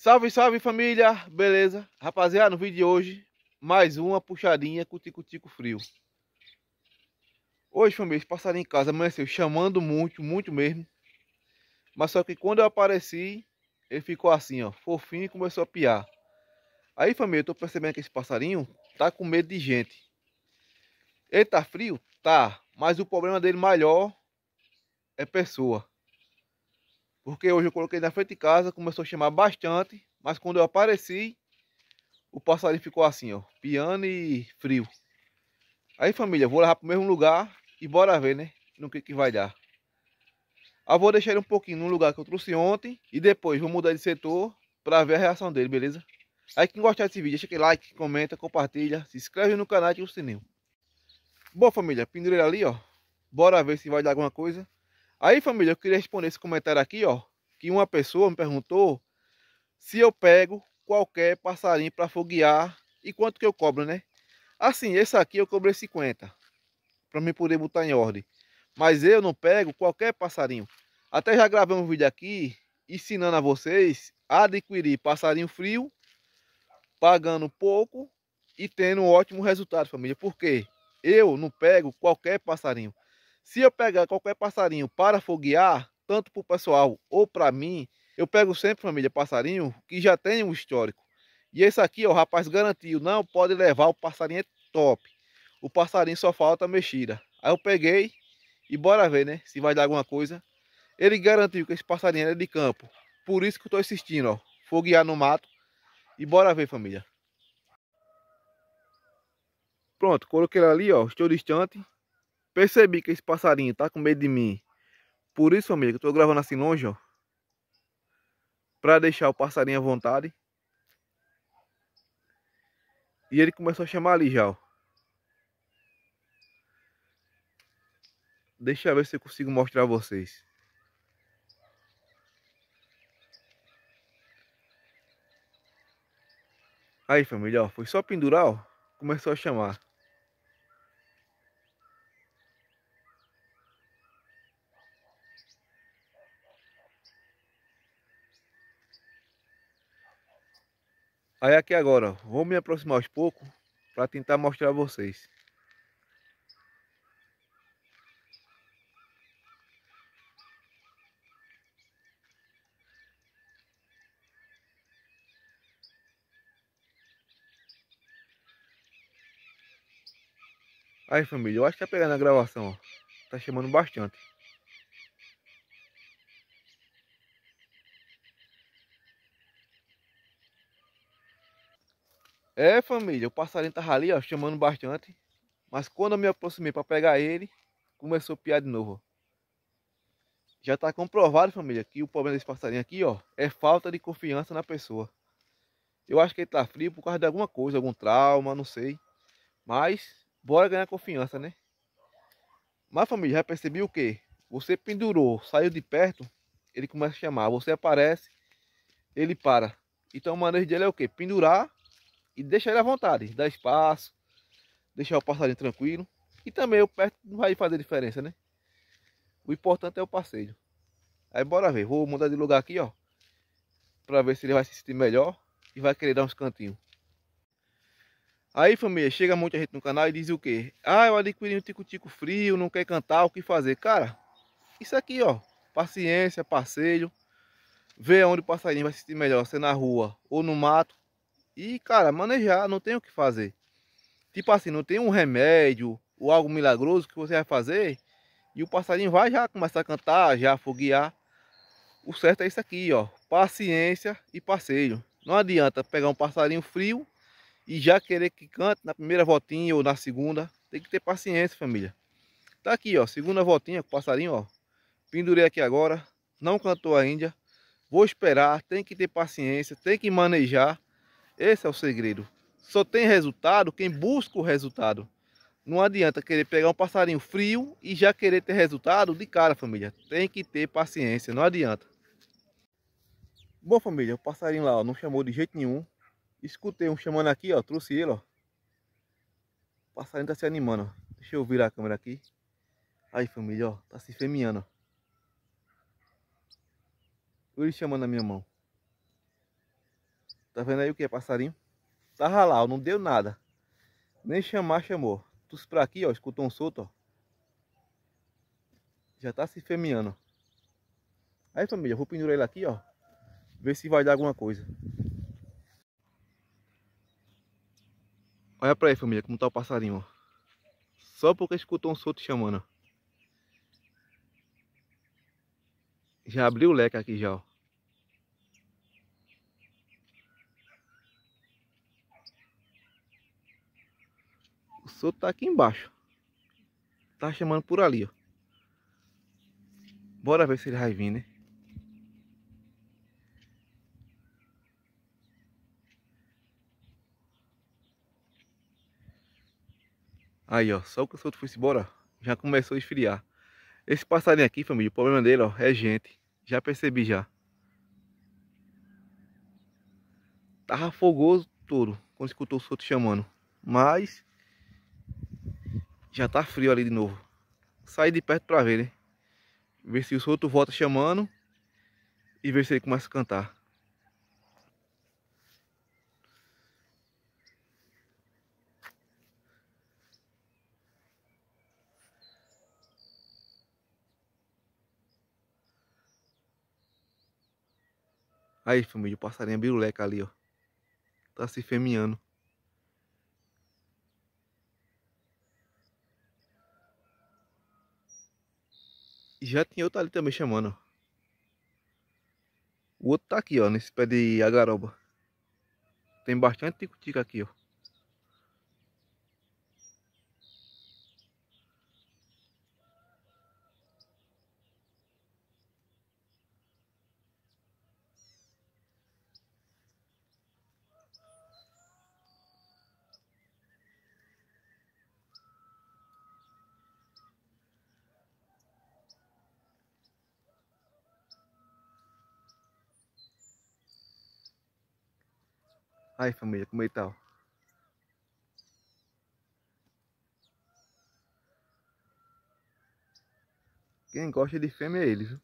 Salve, salve família, beleza? Rapaziada, no vídeo de hoje, mais uma puxadinha com tico-tico frio. Hoje, família, passarinho em casa amanheceu chamando muito, muito mesmo. Mas só que quando eu apareci, ele ficou assim, ó, fofinho e começou a piar. Aí, família, eu tô percebendo que esse passarinho tá com medo de gente. Ele tá frio? Tá, mas o problema dele maior é pessoa. Porque hoje eu coloquei na frente de casa, começou a chamar bastante, mas quando eu apareci, o passarinho ficou assim, ó, piano e frio. Aí família, vou levar para o mesmo lugar e bora ver, né, no que que vai dar. Ah, vou deixar ele um pouquinho no lugar que eu trouxe ontem e depois vou mudar de setor para ver a reação dele, beleza? Aí quem gostar desse vídeo, deixa aquele like, comenta, compartilha, se inscreve no canal e ativa o sininho. Bom família, pendurei ali, ó. Bora ver se vai dar alguma coisa. Aí, família, eu queria responder esse comentário aqui, ó. Que uma pessoa me perguntou se eu pego qualquer passarinho para foguear e quanto que eu cobro, né? Assim, esse aqui eu cobrei é 50 para me poder botar em ordem. Mas eu não pego qualquer passarinho. Até já gravei um vídeo aqui ensinando a vocês a adquirir passarinho frio, pagando pouco e tendo um ótimo resultado, família. Por quê? eu não pego qualquer passarinho. Se eu pegar qualquer passarinho para foguear, tanto para o pessoal ou para mim, eu pego sempre, família, passarinho que já tem um histórico. E esse aqui, ó, o rapaz garantiu, não pode levar, o passarinho é top. O passarinho só falta mexida. Aí eu peguei e bora ver, né, se vai dar alguma coisa. Ele garantiu que esse passarinho era de campo. Por isso que eu estou insistindo, ó, foguear no mato. E bora ver, família. Pronto, coloquei ele ali, ó, estou distante. Percebi que esse passarinho tá com medo de mim. Por isso, família, que eu tô gravando assim longe, ó. Pra deixar o passarinho à vontade. E ele começou a chamar ali já, ó. Deixa eu ver se eu consigo mostrar a vocês. Aí, família, ó, foi só pendurar, ó, começou a chamar. Aí aqui agora, vou me aproximar aos poucos para tentar mostrar a vocês. Aí família, eu acho que tá pegando a gravação, ó. Tá chamando bastante. É família, o passarinho tava ali, ó, chamando bastante. Mas quando eu me aproximei para pegar ele, começou a piar de novo. Já tá comprovado, família, que o problema desse passarinho aqui, ó, é falta de confiança na pessoa. Eu acho que ele tá frio por causa de alguma coisa, algum trauma, não sei. Mas, bora ganhar confiança, né? Mas, família, já percebi o quê? Você pendurou, saiu de perto, ele começa a chamar. Você aparece, ele para. Então, o manejo dele é o quê? Pendurar e deixar ele à vontade, dar espaço, deixar o passarinho tranquilo. E também o perto não vai fazer diferença, né? O importante é o passeio. Aí bora ver, vou mudar de lugar aqui, ó. Pra ver se ele vai se sentir melhor e vai querer dar uns cantinhos. Aí família, chega muita gente no canal e diz o quê? Ah, eu adquiri um tico-tico frio, não quer cantar, o que fazer? Cara, isso aqui ó, paciência, passeio. Ver onde o passarinho vai se sentir melhor, se é na rua ou no mato e, cara, manejar, não tem o que fazer. Tipo assim, não tem um remédio ou algo milagroso que você vai fazer e o passarinho vai já começar a cantar, já foguear. O certo é isso aqui, ó. Paciência e passeio. Não adianta pegar um passarinho frio e já querer que cante na primeira voltinha ou na segunda. Tem que ter paciência, família. Tá aqui, ó. Segunda voltinha com o passarinho, ó. Pendurei aqui agora. Não cantou ainda. Vou esperar. Tem que ter paciência. Tem que manejar esse é o segredo. Só tem resultado quem busca o resultado. Não adianta querer pegar um passarinho frio e já querer ter resultado de cara, família. Tem que ter paciência, não adianta. Bom, família, o passarinho lá ó, não chamou de jeito nenhum. Escutei um chamando aqui, ó, trouxe ele, ó. O passarinho tá se animando, ó. Deixa eu virar a câmera aqui. Aí, família, ó, tá se femiando, ó. Ele chamando na minha mão. Tá vendo aí o que é passarinho? Tava lá, ó, não deu nada. Nem chamar, chamou. Tus pra aqui, ó, escutou um solto, ó. Já tá se femiando. Aí, família, vou pendurar ele aqui, ó. Ver se vai dar alguma coisa. Olha pra aí, família, como tá o passarinho, ó. Só porque escutou um solto chamando, ó. Já abriu o leque aqui já, ó. O soto tá aqui embaixo. Tá chamando por ali, ó. Bora ver se ele vai vir, né? Aí, ó, só que o solto foi embora, já começou a esfriar. Esse passarinho aqui, família, o problema dele, ó, é gente. Já percebi já. Tava fogoso todo quando escutou o solto chamando. Mas já tá frio ali de novo. Sair de perto para ver, né? Ver se o solto volta chamando. E ver se ele começa a cantar. Aí, família, o passarinho é biruleca ali, ó. Tá se femeando. já tem outro ali também chamando. O outro tá aqui, ó, nesse pé de agaroba. Tem bastante tico-tico aqui, ó. Aí família, como é que tá? Quem gosta de fêmea é ele, viu?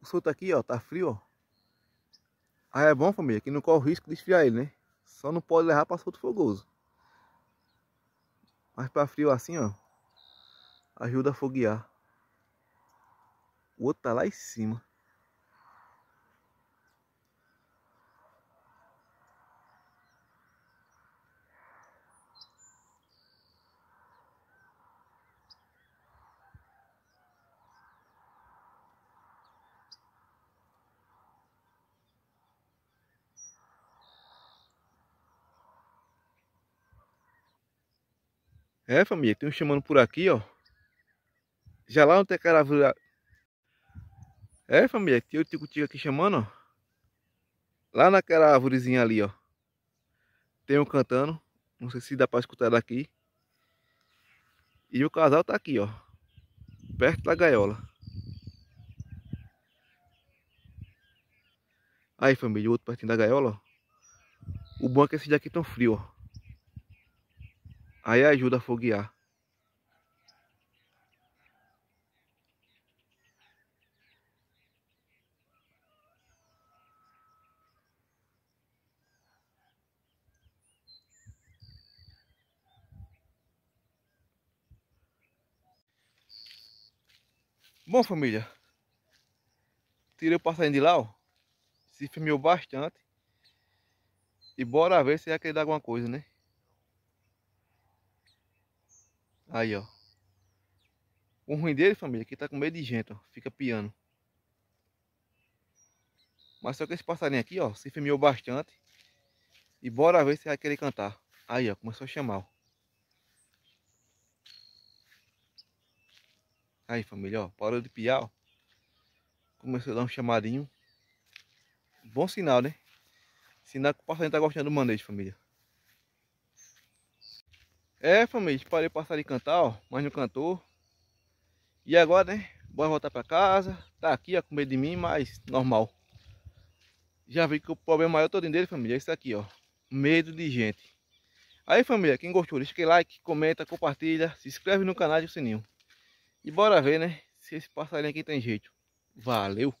O sol tá aqui, ó, tá frio, ó. Aí é bom, família, que não corre o risco de esfriar ele, né? Só não pode levar para solto fogoso. Mas para frio assim, ó. Ajuda a foguear. O outro tá lá em cima. É, família, tem um chamando por aqui, ó. Já lá não tem é caravela. É, família, tem o tico-tico aqui chamando, ó. Lá naquela árvorezinha ali, ó. Tem um cantando. Não sei se dá pra escutar daqui. E o casal tá aqui, ó. Perto da gaiola. Aí, família, o outro pertinho da gaiola, ó. O bom é que esses daqui tão frio, ó. Aí ajuda a foguear. Bom, família, tirei o passarinho de lá, ó. Se firmou bastante. E bora ver se é ele dá alguma coisa, né? Aí, ó. O ruim dele, família, é que tá com medo de gente, ó. Fica piano. Mas só que esse passarinho aqui, ó, se femiou bastante. E bora ver se vai querer cantar. Aí, ó, começou a chamar, ó. Aí, família, ó, parou de piar, ó. Começou a dar um chamadinho. Bom sinal, né? Sinal que o passarinho tá gostando do manejo, família. É, família, parei passar de cantar, ó, mas não cantou. E agora, né? Bora voltar pra casa. Tá aqui, ó, com medo de mim, mas normal. Já vi que o problema maior todo dele, família, é isso aqui, ó. Medo de gente. Aí, família, quem gostou, deixa aquele like, comenta, compartilha, se inscreve no canal e o sininho. E bora ver, né? Se esse passarinho aqui tem jeito. Valeu!